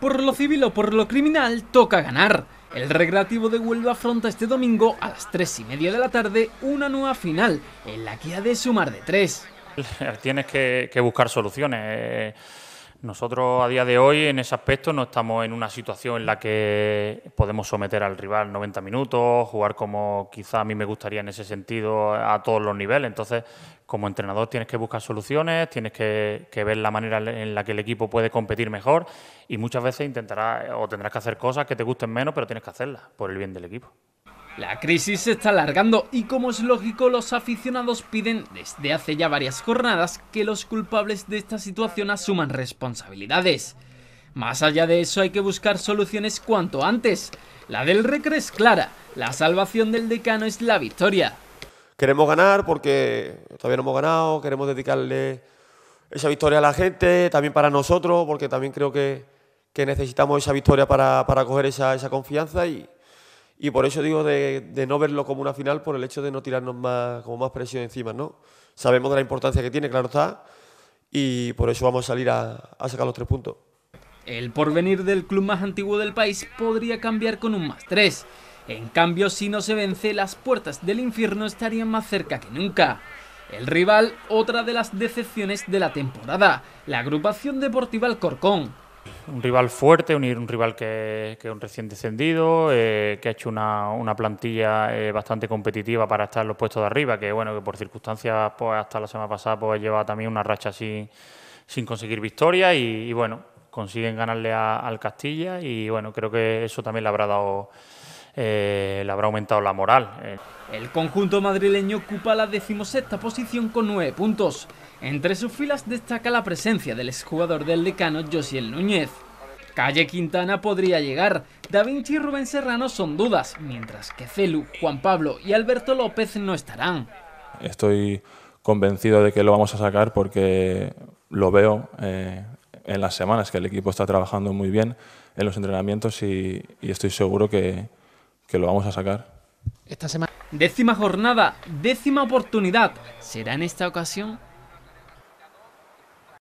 Por lo civil o por lo criminal, toca ganar. El Recreativo de Huelva afronta este domingo a las 3 y media de la tarde una nueva final, en la que ha de sumar de tres. Tienes que buscar soluciones. Nosotros a día de hoy en ese aspecto no estamos en una situación en la que podemos someter al rival 90 minutos, jugar como quizá a mí me gustaría en ese sentido a todos los niveles. Entonces, como entrenador tienes que buscar soluciones, tienes que, que ver la manera en la que el equipo puede competir mejor y muchas veces intentarás o tendrás que hacer cosas que te gusten menos, pero tienes que hacerlas por el bien del equipo. La crisis se está alargando y como es lógico los aficionados piden desde hace ya varias jornadas que los culpables de esta situación asuman responsabilidades. Más allá de eso hay que buscar soluciones cuanto antes. La del Recre es clara, la salvación del decano es la victoria. Queremos ganar porque todavía no hemos ganado, queremos dedicarle esa victoria a la gente, también para nosotros, porque también creo que, necesitamos esa victoria para, coger esa, esa confianza y, y por eso digo de, no verlo como una final, por el hecho de no tirarnos más, como más presión encima, ¿no? Sabemos de la importancia que tiene, claro está, y por eso vamos a salir a, a sacar los tres puntos. El porvenir del club más antiguo del país podría cambiar con un más tres. En cambio, si no se vence, las puertas del infierno estarían más cerca que nunca. El rival, otra de las decepciones de la temporada, la agrupación deportiva Alcorcón un rival fuerte, unir un rival que, que, es un recién descendido, eh, que ha hecho una, plantilla eh, bastante competitiva para estar en los puestos de arriba, que bueno, que por circunstancias pues, hasta la semana pasada pues lleva también una racha sin, sin conseguir victoria y, bueno, consiguen ganarle al Castilla y bueno, creo que eso también le habrá dado eh, le habrá aumentado la moral. El conjunto madrileño ocupa la decimosexta posición con nueve puntos. Entre sus filas destaca la presencia del exjugador del decano Josiel Núñez. Calle Quintana podría llegar, Da Vinci y Rubén Serrano son dudas, mientras que Celu, Juan Pablo y Alberto López no estarán. Estoy convencido de que lo vamos a sacar porque lo veo eh, en las semanas, que el equipo está trabajando muy bien en los entrenamientos y estoy seguro que, lo vamos a sacar. Esta semana. Décima jornada, décima oportunidad. ¿Será en esta ocasión?